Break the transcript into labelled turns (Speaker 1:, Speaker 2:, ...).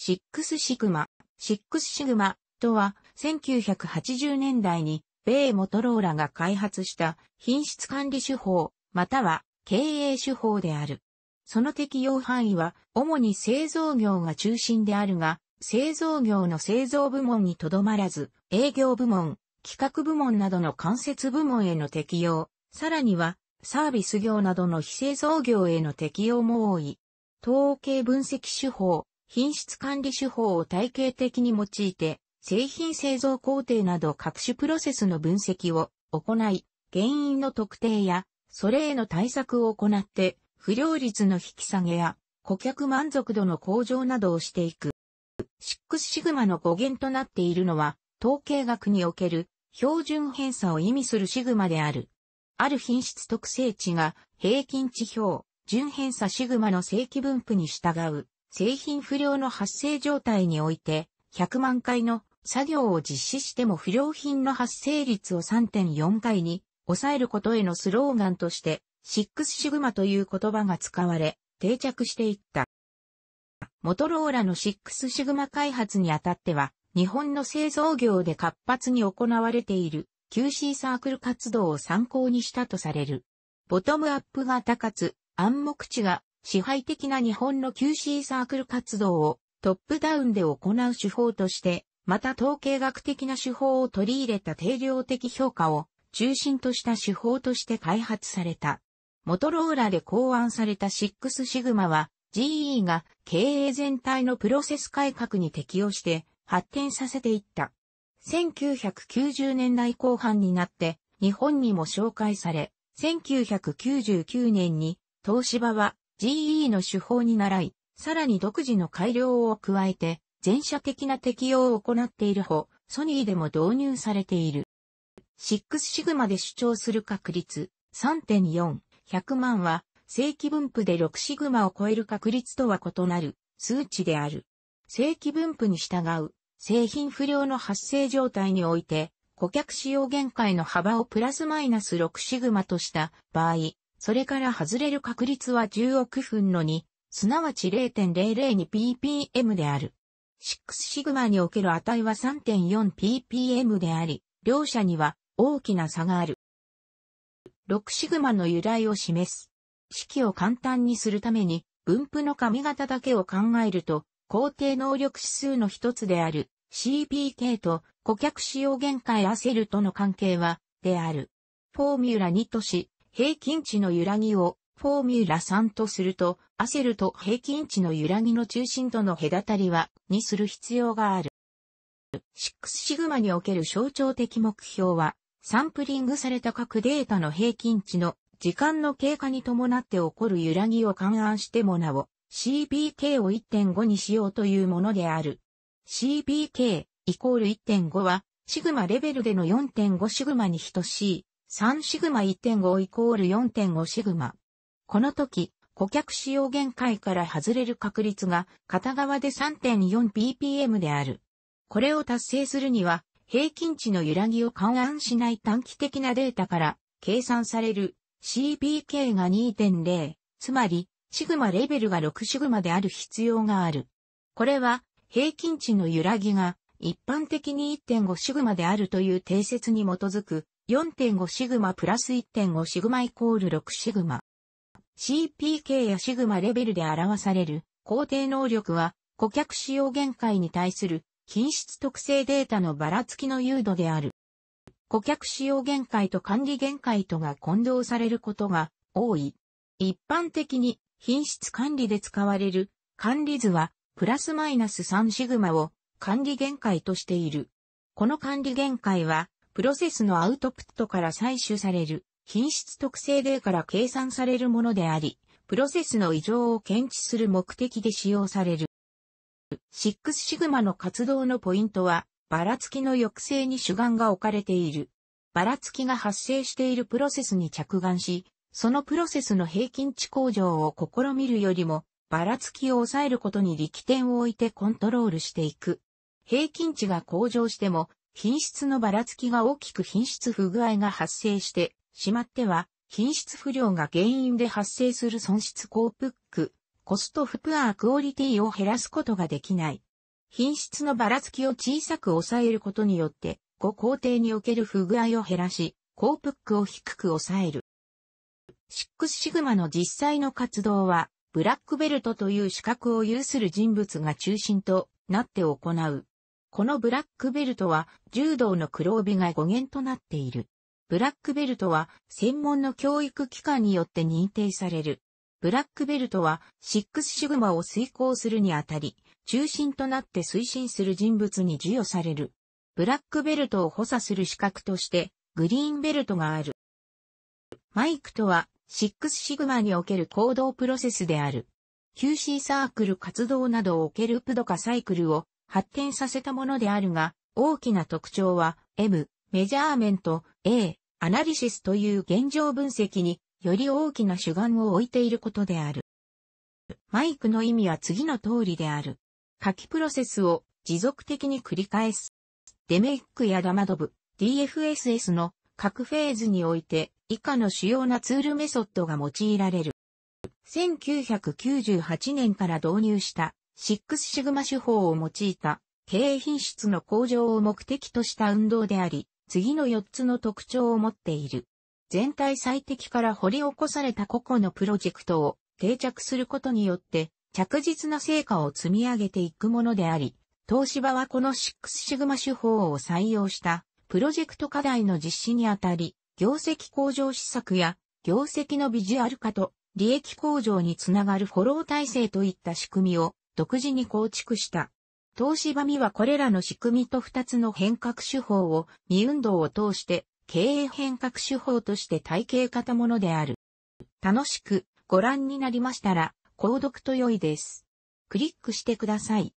Speaker 1: シックスシグマ。シックスシグマとは、1980年代に、米モトローラが開発した品質管理手法、または経営手法である。その適用範囲は、主に製造業が中心であるが、製造業の製造部門にとどまらず、営業部門、企画部門などの間接部門への適用、さらには、サービス業などの非製造業への適用も多い。統計分析手法、品質管理手法を体系的に用いて、製品製造工程など各種プロセスの分析を行い、原因の特定や、それへの対策を行って、不良率の引き下げや、顧客満足度の向上などをしていく。シックスシグマの語源となっているのは、統計学における標準偏差を意味するシグマである。ある品質特性値が平均値表、準偏差シグマの正規分布に従う製品不良の発生状態において、100万回の作業を実施しても不良品の発生率を3.4回に抑えることへのスローガンとして、シックスシグマという言葉が使われ、定着していった。モトローラのシックスシグマ開発にあたっては、日本の製造業で活発に行われている QC サークル活動を参考にしたとされる。ボトムアップ型かつ暗黙値が支配的な日本の QC サークル活動をトップダウンで行う手法として、また統計学的な手法を取り入れた定量的評価を中心とした手法として開発された。モトローラで考案されたシックスシグマは GE が経営全体のプロセス改革に適応して発展させていった。1990年代後半になって日本にも紹介され、1999年に東芝は GE の手法に倣い、さらに独自の改良を加えて、全社的な適用を行っているほ、ソニーでも導入されている。シックスシグマで主張する確率3.4、100万は正規分布で6シグマを超える確率とは異なる数値である。正規分布に従う製品不良の発生状態において顧客使用限界の幅をプラスマイナス6シグマとした場合、それから外れる確率は10億分の2、すなわち 0.002ppm である。6シグマにおける値は 3.4ppm であり、両者には大きな差がある。6シグマの由来を示す。式を簡単にするために、分布の髪型だけを考えると、肯定能力指数の一つである CPK と顧客使用限界アセルとの関係は、である。フォーミュラ2とし、平均値の揺らぎをフォーミュラ3とすると、アセルと平均値の揺らぎの中心との隔たりはにする必要がある。6シグマにおける象徴的目標は、サンプリングされた各データの平均値の時間の経過に伴って起こる揺らぎを勘案してもなお、CBK を1.5にしようというものである。CBK イコール1.5は、シグマレベルでの4.5シグマに等しい3シグマ1.5イコール4.5シグマ。この時、顧客使用限界から外れる確率が片側で 3.4ppm である。これを達成するには、平均値の揺らぎを勘案しない短期的なデータから計算される CBK が2.0、つまり、シグマレベルが6シグマである必要がある。これは、平均値の揺らぎが一般的に1.5シグマであるという定説に基づく4.5シグマプラス1.5シグマイコール6シグマ。CPK やシグマレベルで表される工程能力は顧客使用限界に対する品質特性データのばらつきの誘導である。顧客使用限界と管理限界とが混同されることが多い。一般的に品質管理で使われる管理図はプラスマイナス3シグマを管理限界としている。この管理限界はプロセスのアウトプットから採取される、品質特性例から計算されるものであり、プロセスの異常を検知する目的で使用される。シックスシグマの活動のポイントは、ばらつきの抑制に主眼が置かれている。ばらつきが発生しているプロセスに着眼し、そのプロセスの平均値向上を試みるよりも、ばらつきを抑えることに力点を置いてコントロールしていく。平均値が向上しても、品質のばらつきが大きく品質不具合が発生してしまっては、品質不良が原因で発生する損失コープック、コストフプアークオリティを減らすことができない。品質のばらつきを小さく抑えることによって、5工程における不具合を減らし、コープックを低く抑える。シックスシグマの実際の活動は、ブラックベルトという資格を有する人物が中心となって行う。このブラックベルトは柔道の黒帯が語源となっている。ブラックベルトは専門の教育機関によって認定される。ブラックベルトはシックスシグマを遂行するにあたり、中心となって推進する人物に授与される。ブラックベルトを補佐する資格としてグリーンベルトがある。マイクとはシックスシグマにおける行動プロセスである。QC サークル活動などをおけるプドカサイクルを発展させたものであるが、大きな特徴は M、メジャーメント、A、アナリシスという現状分析により大きな主眼を置いていることである。マイクの意味は次の通りである。書きプロセスを持続的に繰り返す。デメイクやダマドブ、DFSS の各フェーズにおいて以下の主要なツールメソッドが用いられる。1998年から導入したシックスシグマ手法を用いた経営品質の向上を目的とした運動であり、次の4つの特徴を持っている。全体最適から掘り起こされた個々のプロジェクトを定着することによって着実な成果を積み上げていくものであり、東芝はこのシックスシグマ手法を採用したプロジェクト課題の実施にあたり、業績向上施策や業績のビジュアル化と利益向上につながるフォロー体制といった仕組みを独自に構築した。東芝美はこれらの仕組みと2つの変革手法を、未運動を通して、経営変革手法として体系化たものである。楽しくご覧になりましたら、購読と良いです。クリックしてください。